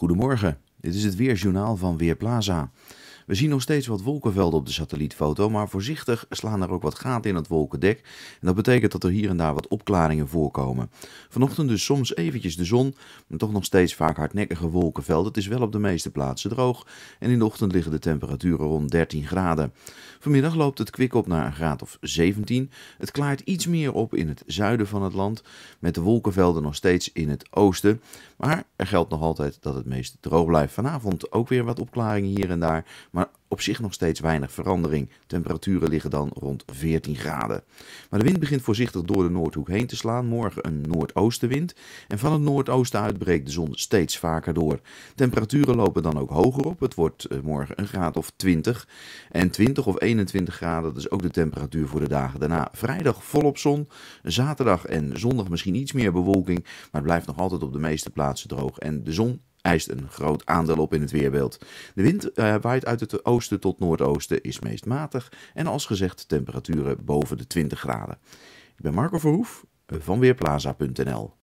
Goedemorgen, dit is het Weerjournaal van Weerplaza. We zien nog steeds wat wolkenvelden op de satellietfoto, maar voorzichtig slaan er ook wat gaten in het wolkendek. En dat betekent dat er hier en daar wat opklaringen voorkomen. Vanochtend dus soms eventjes de zon, maar toch nog steeds vaak hardnekkige wolkenvelden. Het is wel op de meeste plaatsen droog en in de ochtend liggen de temperaturen rond 13 graden. Vanmiddag loopt het kwik op naar een graad of 17. Het klaart iets meer op in het zuiden van het land, met de wolkenvelden nog steeds in het oosten. Maar er geldt nog altijd dat het meest droog blijft. Vanavond ook weer wat opklaringen hier en daar, maar op zich nog steeds weinig verandering. Temperaturen liggen dan rond 14 graden. Maar de wind begint voorzichtig door de noordhoek heen te slaan. Morgen een noordoostenwind. En van het noordoosten uit breekt de zon steeds vaker door. Temperaturen lopen dan ook hoger op. Het wordt eh, morgen een graad of 20. En 20 of 21 graden, dat is ook de temperatuur voor de dagen daarna. Vrijdag volop zon. Zaterdag en zondag misschien iets meer bewolking. Maar het blijft nog altijd op de meeste plaatsen droog. En de zon eist een groot aandeel op in het weerbeeld. De wind eh, waait uit het oosten tot noordoosten, is meest matig en als gezegd temperaturen boven de 20 graden. Ik ben Marco Verhoef eh, van Weerplaza.nl.